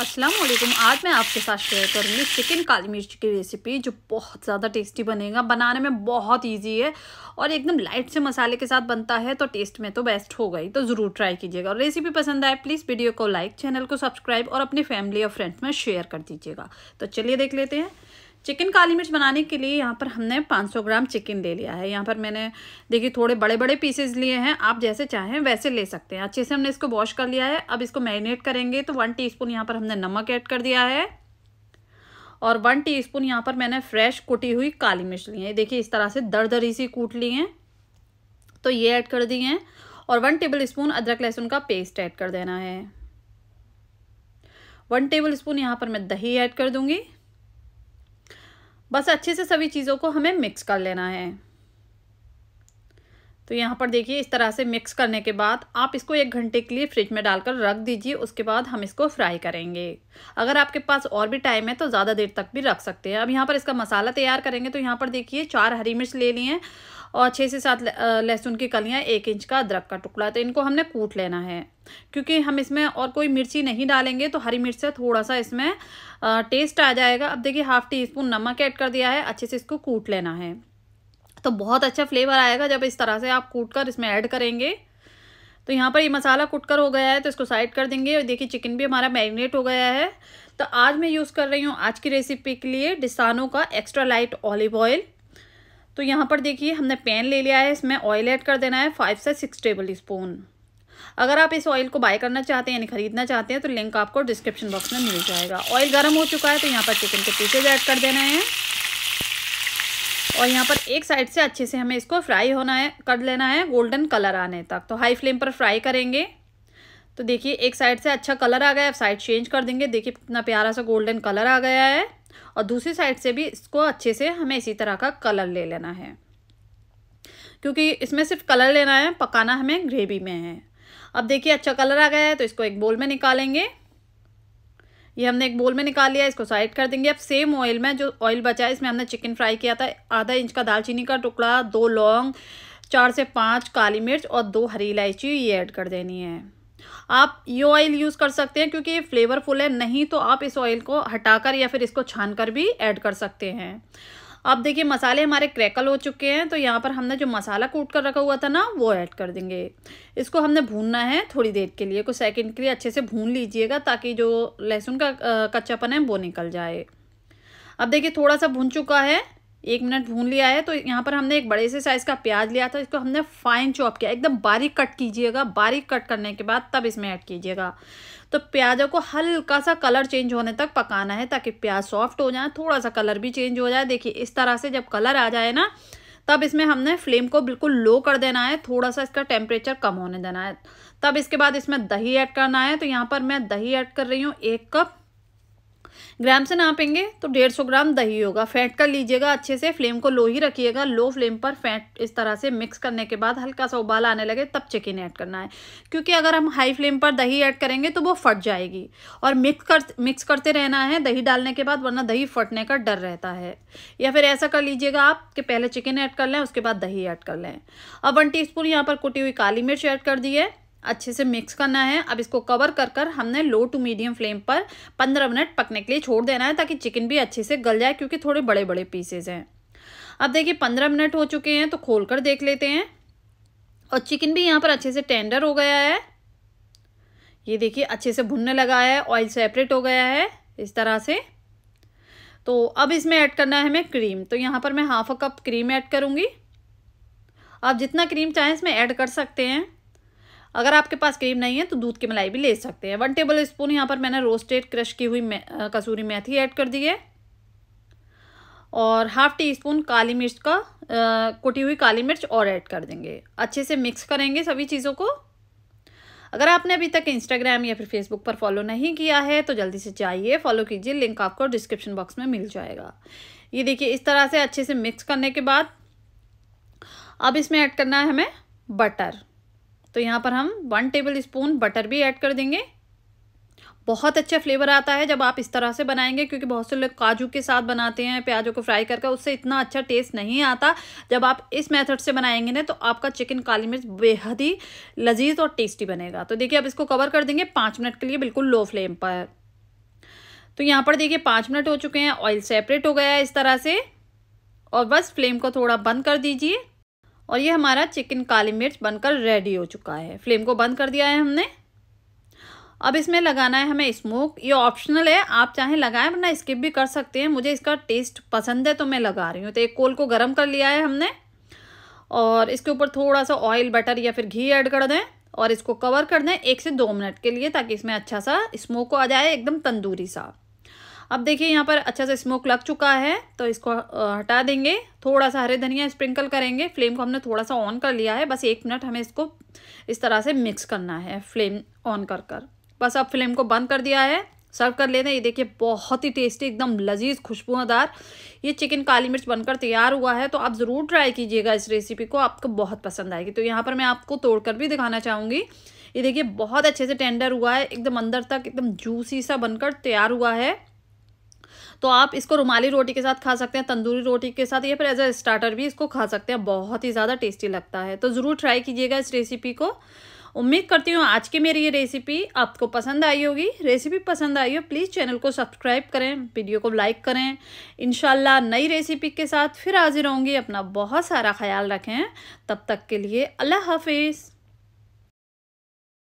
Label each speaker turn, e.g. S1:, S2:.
S1: अस्सलाम वालेकुम आज मैं आपके साथ शेयर करूँगी चिकन काली मिर्च की रेसिपी जो बहुत ज़्यादा टेस्टी बनेगा बनाने में बहुत इजी है और एकदम लाइट से मसाले के साथ बनता है तो टेस्ट में तो बेस्ट होगा ही तो ज़रूर ट्राई कीजिएगा और रेसिपी पसंद आए प्लीज़ वीडियो को लाइक चैनल को सब्सक्राइब और अपनी फैमिली और फ्रेंड्स में शेयर कर दीजिएगा तो चलिए देख लेते हैं चिकन काली मिर्च बनाने के लिए यहाँ पर हमने 500 ग्राम चिकन ले लिया है यहाँ पर मैंने देखिए थोड़े बड़े बड़े पीसेज लिए हैं आप जैसे चाहें वैसे ले सकते हैं अच्छे से हमने इसको वॉश कर लिया है अब इसको मैरिनेट करेंगे तो वन टी स्पून यहाँ पर हमने नमक ऐड कर दिया है और वन टी स्पून यहाँ पर मैंने फ्रेश कुटी हुई काली मिर्च ली है देखिए इस तरह से दर दरी सी कूट ली हैं तो ये ऐड कर दी हैं और वन टेबल स्पून अदरक लहसुन का पेस्ट ऐड कर देना है वन टेबल स्पून यहाँ पर मैं दही ऐड कर दूंगी बस अच्छे से सभी चीज़ों को हमें मिक्स कर लेना है तो यहाँ पर देखिए इस तरह से मिक्स करने के बाद आप इसको एक घंटे के लिए फ्रिज में डालकर रख दीजिए उसके बाद हम इसको फ्राई करेंगे अगर आपके पास और भी टाइम है तो ज़्यादा देर तक भी रख सकते हैं अब यहाँ पर इसका मसाला तैयार करेंगे तो यहाँ पर देखिए चार हरी मिर्च ले ली हैं और छः से सात लहसुन की कलियाँ एक इंच का अदरक का टुकड़ा तो इनको हमने कूट लेना है क्योंकि हम इसमें और कोई मिर्ची नहीं डालेंगे तो हरी मिर्च से थोड़ा सा इसमें टेस्ट आ जाएगा अब देखिए हाफ़ टी स्पून नमक ऐड कर दिया है अच्छे से इसको कूट लेना है तो बहुत अच्छा फ्लेवर आएगा जब इस तरह से आप कूट कर इसमें ऐड करेंगे तो यहाँ पर ये मसाला कूट कर हो गया है तो इसको साइड कर देंगे और देखिए चिकन भी हमारा मैरिनेट हो गया है तो आज मैं यूज़ कर रही हूँ आज की रेसिपी के लिए डिसानो का एक्स्ट्रा लाइट ऑलिव ऑयल तो यहाँ पर देखिए हमने पैन ले लिया है इसमें ऑयल ऐड कर देना है फाइव से सिक्स टेबल स्पून अगर आप इस ऑयल को बाय करना चाहते हैं यानी खरीदना चाहते हैं तो लिंक आपको डिस्क्रिप्शन बॉक्स में मिल जाएगा ऑयल गर्म हो चुका है तो यहाँ पर चिकन के पीसेज ऐड कर देना है और यहाँ पर एक साइड से अच्छे से हमें इसको फ्राई होना है कर लेना है गोल्डन कलर आने तक तो हाई फ्लेम पर फ्राई करेंगे तो देखिए एक साइड से अच्छा कलर आ गया है साइड चेंज कर देंगे देखिए कितना प्यारा सा गोल्डन कलर आ गया है और दूसरी साइड से भी इसको अच्छे से हमें इसी तरह का कलर ले लेना है क्योंकि इसमें सिर्फ कलर लेना है पकाना हमें ग्रेवी में है अब देखिए अच्छा कलर आ गया है तो इसको एक बोल में निकालेंगे ये हमने एक बोल में निकाल लिया इसको साइड कर देंगे अब सेम ऑयल में जो ऑयल बचा है इसमें हमने चिकन फ्राई किया था आधा इंच का दालचीनी का टुकड़ा दो लौंग चार से पाँच काली मिर्च और दो हरी इलायची ये ऐड कर देनी है आप ये ऑयल यूज़ कर सकते हैं क्योंकि ये फ्लेवरफुल है नहीं तो आप इस ऑयल को हटाकर या फिर इसको छान कर भी ऐड कर सकते हैं अब देखिए मसाले हमारे क्रैकल हो चुके हैं तो यहाँ पर हमने जो मसाला कूट कर रखा हुआ था ना वो ऐड कर देंगे इसको हमने भूनना है थोड़ी देर के लिए कुछ सेकंड के लिए अच्छे से भून लीजिएगा ताकि जो लहसुन का कच्चापन है वो निकल जाए अब देखिए थोड़ा सा भून चुका है एक मिनट भून लिया है तो यहाँ पर हमने एक बड़े से साइज़ का प्याज लिया था इसको हमने फाइन चॉप किया एकदम बारीक कट कीजिएगा बारीक कट करने के बाद तब इसमें ऐड कीजिएगा तो प्याजों को हल्का सा कलर चेंज होने तक पकाना है ताकि प्याज सॉफ्ट हो जाए थोड़ा सा कलर भी चेंज हो जाए देखिए इस तरह से जब कलर आ जाए ना तब इसमें हमने फ्लेम को बिल्कुल लो कर देना है थोड़ा सा इसका टेम्परेचर कम होने देना है तब इसके बाद इसमें दही ऐड करना है तो यहाँ पर मैं दही ऐड कर रही हूँ एक कप ग्राम से नापेंगे तो डेढ़ सौ ग्राम दही होगा फेंट कर लीजिएगा अच्छे से फ्लेम को लो ही रखिएगा लो फ्लेम पर फेंट इस तरह से मिक्स करने के बाद हल्का सा उबाल आने लगे तब चिकन ऐड करना है क्योंकि अगर हम हाई फ्लेम पर दही ऐड करेंगे तो वो फट जाएगी और मिक्स कर मिक्स करते रहना है दही डालने के बाद वरना दही फटने का डर रहता है या फिर ऐसा कर लीजिएगा आप कि पहले चिकन ऐड कर लें उसके बाद दही ऐड कर लें अब वन टी स्पून पर कुटी हुई काली मिर्च ऐड कर दी है अच्छे से मिक्स करना है अब इसको कवर कर कर हमने लो टू मीडियम फ्लेम पर पंद्रह मिनट पकने के लिए छोड़ देना है ताकि चिकन भी अच्छे से गल जाए क्योंकि थोड़े बड़े बड़े पीसेज हैं अब देखिए पंद्रह मिनट हो चुके हैं तो खोल कर देख लेते हैं और चिकन भी यहाँ पर अच्छे से टेंडर हो गया है ये देखिए अच्छे से भुनने लगा है ऑयल सेपरेट हो गया है इस तरह से तो अब इसमें ऐड करना है हमें क्रीम तो यहाँ पर मैं half a cup cream add करूँगी आप जितना क्रीम चाहें इसमें ऐड कर सकते हैं अगर आपके पास क्रीम नहीं है तो दूध की मलाई भी ले सकते हैं वन टेबल स्पून यहाँ पर मैंने रोस्टेड क्रश की हुई कसूरी मेथी ऐड कर दी है और हाफ टी स्पून काली मिर्च का कुटी हुई काली मिर्च और ऐड कर देंगे अच्छे से मिक्स करेंगे सभी चीज़ों को अगर आपने अभी तक इंस्टाग्राम या फिर फेसबुक पर फॉलो नहीं किया है तो जल्दी से चाहिए फॉलो कीजिए लिंक आपको डिस्क्रिप्शन बॉक्स में मिल जाएगा ये देखिए इस तरह से अच्छे से मिक्स करने के बाद अब इसमें ऐड करना है हमें बटर तो यहाँ पर हम वन टेबल स्पून बटर भी ऐड कर देंगे बहुत अच्छा फ्लेवर आता है जब आप इस तरह से बनाएंगे क्योंकि बहुत से लोग काजू के साथ बनाते हैं प्याजों को फ्राई करके उससे इतना अच्छा टेस्ट नहीं आता जब आप इस मेथड से बनाएंगे ना तो आपका चिकन काली मिर्च बेहद ही लजीज और टेस्टी बनेगा तो देखिए अब इसको कवर कर देंगे पाँच मिनट के लिए बिल्कुल लो फ्लेम पर तो यहाँ पर देखिए पाँच मिनट हो चुके हैं ऑयल सेपरेट हो गया है इस तरह से और बस फ्लेम को थोड़ा बंद कर दीजिए और ये हमारा चिकन काली मिर्च बनकर रेडी हो चुका है फ्लेम को बंद कर दिया है हमने अब इसमें लगाना है हमें स्मोक ये ऑप्शनल है आप चाहे लगाएं वरना स्किप भी कर सकते हैं मुझे इसका टेस्ट पसंद है तो मैं लगा रही हूँ तो एक कोल को गर्म कर लिया है हमने और इसके ऊपर थोड़ा सा ऑयल बटर या फिर घी ऐड कर दें और इसको कवर कर दें एक से दो मिनट के लिए ताकि इसमें अच्छा सा स्मोक आ जाए एकदम तंदूरी सा अब देखिए यहाँ पर अच्छा सा स्मोक लग चुका है तो इसको हटा देंगे थोड़ा सा हरे धनिया स्प्रिंकल करेंगे फ्लेम को हमने थोड़ा सा ऑन कर लिया है बस एक मिनट हमें इसको इस तरह से मिक्स करना है फ्लेम ऑन कर कर बस अब फ्लेम को बंद कर दिया है सर्व कर लेते हैं ये देखिए बहुत ही टेस्टी एकदम लजीज खुशबूदार ये चिकन काली मिर्च बनकर तैयार हुआ है तो आप ज़रूर ट्राई कीजिएगा इस रेसिपी को आपको बहुत पसंद आएगी तो यहाँ पर मैं आपको तोड़कर भी दिखाना चाहूँगी ये देखिए बहुत अच्छे से टेंडर हुआ है एकदम अंदर तक एकदम जूसी सा बनकर तैयार हुआ है तो आप इसको रुमाली रोटी के साथ खा सकते हैं तंदूरी रोटी के साथ या फिर एज अ स्टार्टर भी इसको खा सकते हैं बहुत ही ज़्यादा टेस्टी लगता है तो ज़रूर ट्राई कीजिएगा इस रेसिपी को उम्मीद करती हूँ आज की मेरी ये रेसिपी आपको पसंद आई होगी रेसिपी पसंद आई हो प्लीज़ चैनल को सब्सक्राइब करें वीडियो को लाइक करें इन नई रेसिपी के साथ फिर हाजिर होंगी अपना बहुत सारा ख्याल रखें तब तक के लिए अल्लाह हाफिज़